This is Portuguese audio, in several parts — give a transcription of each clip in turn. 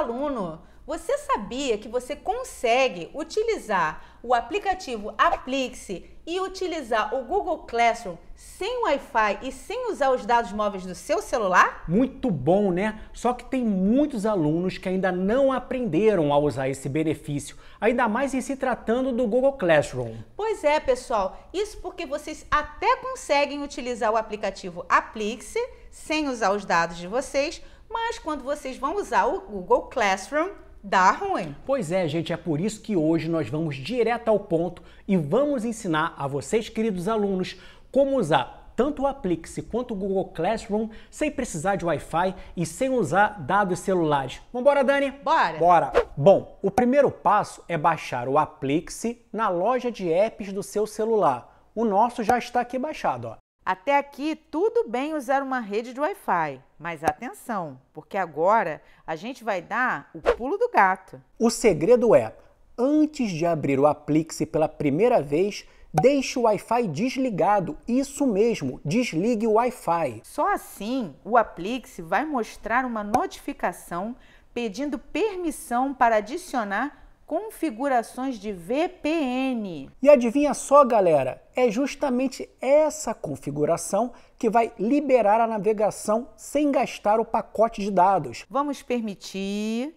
aluno. Você sabia que você consegue utilizar o aplicativo Aplixe e utilizar o Google Classroom sem Wi-Fi e sem usar os dados móveis do seu celular? Muito bom, né? Só que tem muitos alunos que ainda não aprenderam a usar esse benefício, ainda mais em se tratando do Google Classroom. Pois é, pessoal. Isso porque vocês até conseguem utilizar o aplicativo Aplixe sem usar os dados de vocês, mas quando vocês vão usar o Google Classroom, dá ruim. Pois é, gente, é por isso que hoje nós vamos direto ao ponto e vamos ensinar a vocês, queridos alunos, como usar tanto o Aplique-se quanto o Google Classroom sem precisar de Wi-Fi e sem usar dados celulares. Vambora, Dani? Bora! Bora! Bom, o primeiro passo é baixar o Aplique-se na loja de apps do seu celular. O nosso já está aqui baixado, ó. Até aqui, tudo bem usar uma rede de Wi-Fi, mas atenção, porque agora a gente vai dar o pulo do gato. O segredo é, antes de abrir o Aplix pela primeira vez, deixe o Wi-Fi desligado. Isso mesmo, desligue o Wi-Fi. Só assim, o Aplix vai mostrar uma notificação pedindo permissão para adicionar configurações de VPN. E adivinha só, galera, é justamente essa configuração que vai liberar a navegação sem gastar o pacote de dados. Vamos permitir,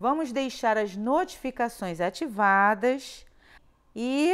vamos deixar as notificações ativadas e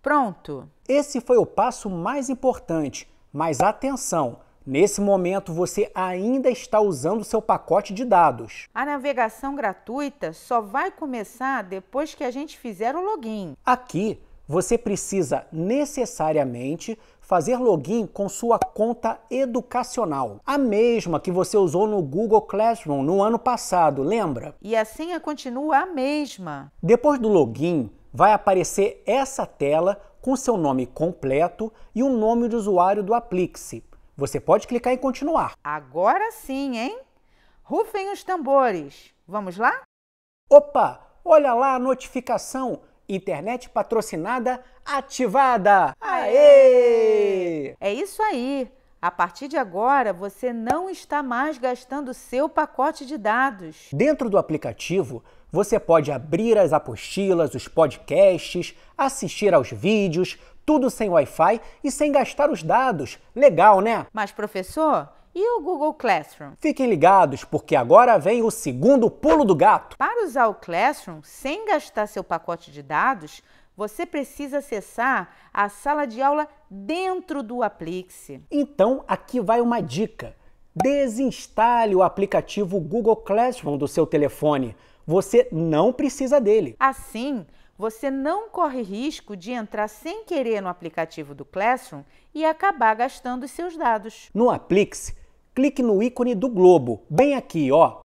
pronto. Esse foi o passo mais importante, mas atenção! Nesse momento, você ainda está usando seu pacote de dados. A navegação gratuita só vai começar depois que a gente fizer o login. Aqui, você precisa necessariamente fazer login com sua conta educacional, a mesma que você usou no Google Classroom no ano passado, lembra? E a senha continua a mesma. Depois do login, vai aparecer essa tela com seu nome completo e o nome de usuário do Aplixe. Você pode clicar em continuar. Agora sim, hein? Rufem os tambores. Vamos lá? Opa, olha lá a notificação. Internet patrocinada ativada. Aê! É isso aí. A partir de agora, você não está mais gastando seu pacote de dados. Dentro do aplicativo, você pode abrir as apostilas, os podcasts, assistir aos vídeos, tudo sem Wi-Fi e sem gastar os dados. Legal, né? Mas, professor, e o Google Classroom? Fiquem ligados, porque agora vem o segundo pulo do gato. Para usar o Classroom sem gastar seu pacote de dados, você precisa acessar a sala de aula dentro do Aplixe. Então, aqui vai uma dica. Desinstale o aplicativo Google Classroom do seu telefone. Você não precisa dele. Assim, você não corre risco de entrar sem querer no aplicativo do Classroom e acabar gastando seus dados. No Aplix, clique no ícone do globo, bem aqui, ó.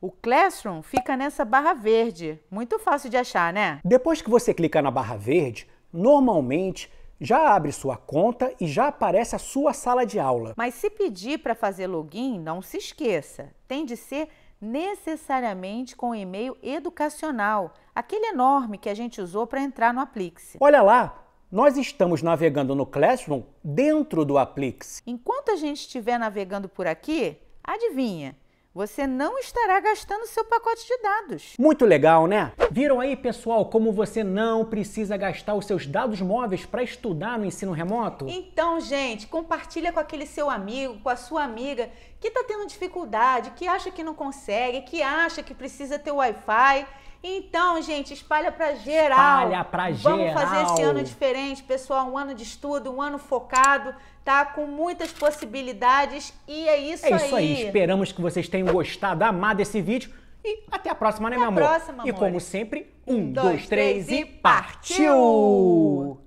O Classroom fica nessa barra verde. Muito fácil de achar, né? Depois que você clicar na barra verde, normalmente já abre sua conta e já aparece a sua sala de aula. Mas se pedir para fazer login, não se esqueça. Tem de ser necessariamente com o e-mail educacional, aquele enorme que a gente usou para entrar no Aplix. Olha lá, nós estamos navegando no Classroom dentro do Aplix. Enquanto a gente estiver navegando por aqui, adivinha, você não estará gastando seu pacote de dados. Muito legal, né? Viram aí, pessoal, como você não precisa gastar os seus dados móveis para estudar no ensino remoto? Então, gente, compartilha com aquele seu amigo, com a sua amiga que está tendo dificuldade, que acha que não consegue, que acha que precisa ter Wi-Fi. Então, gente, espalha para geral. Espalha para geral. Vamos fazer esse ano diferente, pessoal. Um ano de estudo, um ano focado, tá? Com muitas possibilidades. E é isso aí. É isso aí. aí. Esperamos que vocês tenham gostado, amado esse vídeo. E até a próxima, né, até meu amor? Próxima, amor? E como sempre, um, dois, dois três, três e partiu!